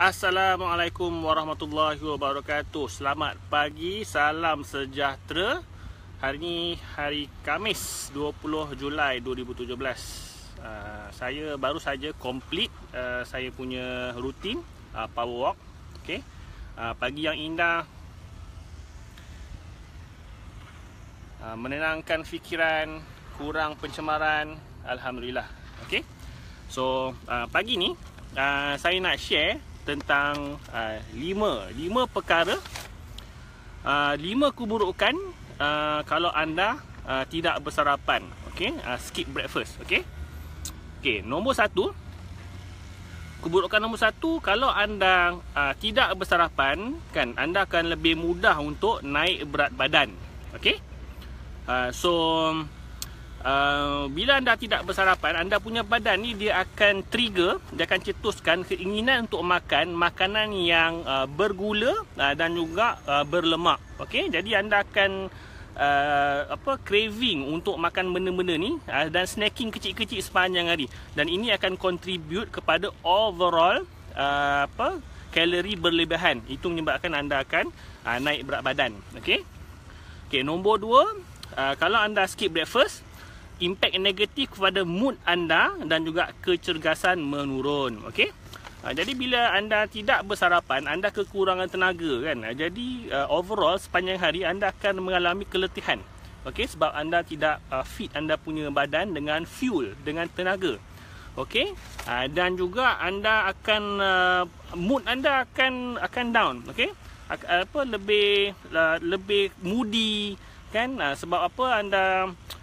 Assalamualaikum warahmatullahi wabarakatuh Selamat pagi, salam sejahtera Hari ini hari Kamis 20 Julai 2017 uh, ah, Saya baru saja complete uh, saya punya rutin uh, power walk okay. uh, Pagi yang indah uh, Menenangkan fikiran, kurang pencemaran Alhamdulillah okay. So uh, pagi ni uh, saya nak share tentang uh, lima lima perkara uh, lima keburukan uh, kalau anda uh, tidak bersarapan okey uh, skip breakfast okey okey nombor satu keburukan nombor satu kalau anda uh, tidak bersarapan kan anda akan lebih mudah untuk naik berat badan okey uh, so Uh, bila anda tidak bersarapan, anda punya badan ni dia akan trigger, dia akan cetuskan keinginan untuk makan makanan yang uh, bergula uh, dan juga uh, berlemak. Okey, jadi anda akan uh, apa craving untuk makan benda-benda ni uh, dan snacking kecil-kecil sepanjang hari. Dan ini akan contribute kepada overall uh, apa kalori berlebihan. Itu menyebabkan anda akan uh, naik berat badan. Okey. Okey, nombor dua, uh, kalau anda skip breakfast, impact negatif kepada mood anda dan juga kecergasan menurun. Okey? Ha, jadi bila anda tidak bersarapan, anda kekurangan tenaga kan. Ha, jadi uh, overall sepanjang hari anda akan mengalami keletihan. Okay, sebab anda tidak uh, fit anda punya badan dengan fuel, dengan tenaga. Okay, Uh, ha, dan juga anda akan uh, mood anda akan akan down, okey? Apa lebih uh, lebih moody, kan uh, sebab apa anda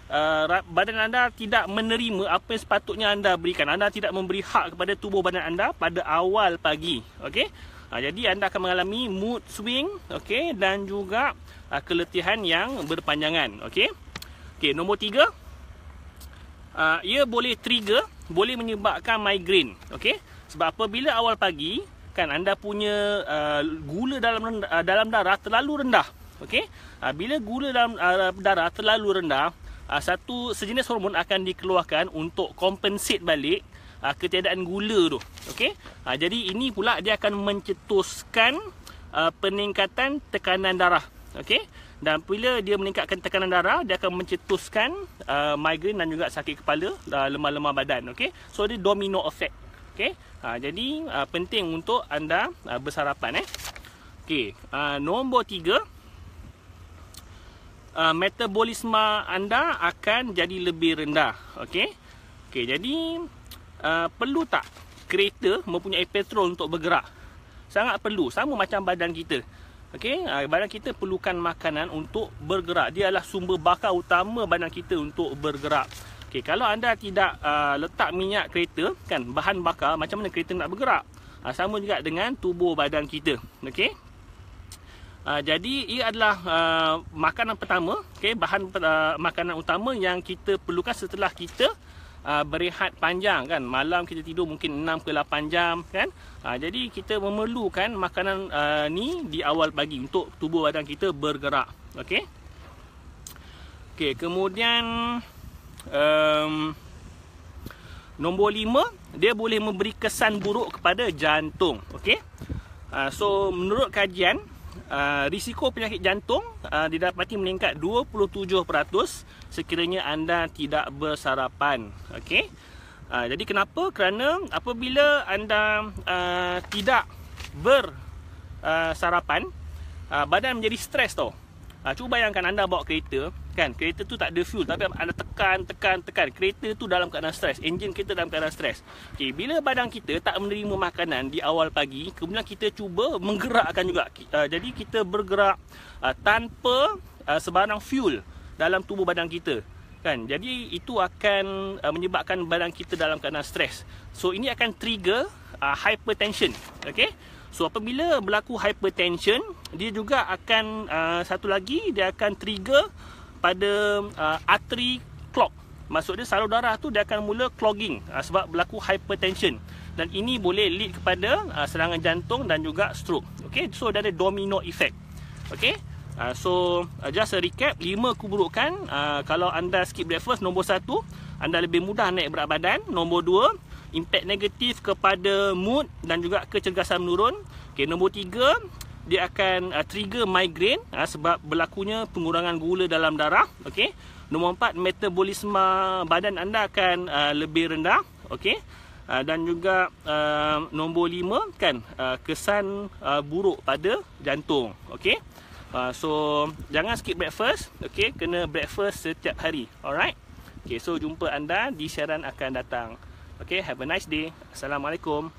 uh, badan anda tidak menerima apa yang sepatutnya anda berikan anda tidak memberi hak kepada tubuh badan anda pada awal pagi okey uh, jadi anda akan mengalami mood swing okey dan juga uh, keletihan yang berpanjangan okey okey nombor tiga uh, ia boleh trigger boleh menyebabkan migraine okey sebab apa bila awal pagi kan anda punya uh, gula dalam uh, dalam darah terlalu rendah Okey? Uh, bila gula dalam uh, darah terlalu rendah, uh, satu sejenis hormon akan dikeluarkan untuk compensate balik uh, ketiadaan gula tu. Okey? Uh, jadi ini pula dia akan mencetuskan uh, peningkatan tekanan darah. Okey? Dan bila dia meningkatkan tekanan darah, dia akan mencetuskan uh, migrain dan juga sakit kepala, uh, lemah-lemah badan. Okey? So dia domino effect. Okey? Uh, jadi uh, penting untuk anda uh, bersarapan eh. Okey, uh, nombor tiga uh, metabolisme anda akan jadi lebih rendah. Okey. Okey, jadi uh, perlu tak kereta mempunyai petrol untuk bergerak? Sangat perlu. Sama macam badan kita. Okey, uh, badan kita perlukan makanan untuk bergerak. Dia adalah sumber bakar utama badan kita untuk bergerak. Okey, kalau anda tidak uh, letak minyak kereta, kan bahan bakar, macam mana kereta nak bergerak? Uh, sama juga dengan tubuh badan kita. Okey. Ah, jadi ia adalah uh, makanan pertama, okay, bahan uh, makanan utama yang kita perlukan setelah kita uh, berehat panjang kan. Malam kita tidur mungkin 6 ke 8 jam kan. Uh, jadi kita memerlukan makanan uh, ni di awal pagi untuk tubuh badan kita bergerak. Okey. Okey, kemudian um, nombor 5, dia boleh memberi kesan buruk kepada jantung. Okey. Uh, so menurut kajian Ah, risiko penyakit jantung uh, didapati meningkat 27% sekiranya anda tidak bersarapan. Okey. Uh, jadi kenapa? Kerana apabila anda uh, tidak bersarapan, uh, badan menjadi stres tau. Uh, cuba bayangkan anda bawa kereta, kan kereta tu tak ada fuel tapi anda tekan tekan tekan kereta tu dalam keadaan stres enjin kita dalam keadaan stres okey bila badan kita tak menerima makanan di awal pagi kemudian kita cuba menggerakkan juga uh, jadi kita bergerak uh, tanpa uh, sebarang fuel dalam tubuh badan kita kan jadi itu akan uh, menyebabkan badan kita dalam keadaan stres so ini akan trigger uh, hypertension okey So apabila berlaku hypertension, dia juga akan uh, satu lagi dia akan trigger pada uh, artery clog. Maksudnya saluran darah tu dia akan mula clogging uh, sebab berlaku hypertension dan ini boleh lead kepada uh, serangan jantung dan juga stroke. Okay, so dia ada domino effect. Okay, Uh, so uh, just a recap lima keburukan uh, kalau anda skip breakfast nombor satu anda lebih mudah naik berat badan nombor dua impact negatif kepada mood dan juga kecergasan menurun okey nombor tiga dia akan uh, trigger migraine uh, sebab berlakunya pengurangan gula dalam darah okey nombor empat metabolisme badan anda akan uh, lebih rendah okey uh, dan juga uh, nombor lima kan uh, kesan uh, buruk pada jantung okey uh, so jangan skip breakfast okey kena breakfast setiap hari alright okey so jumpa anda di siaran akan datang okey have a nice day assalamualaikum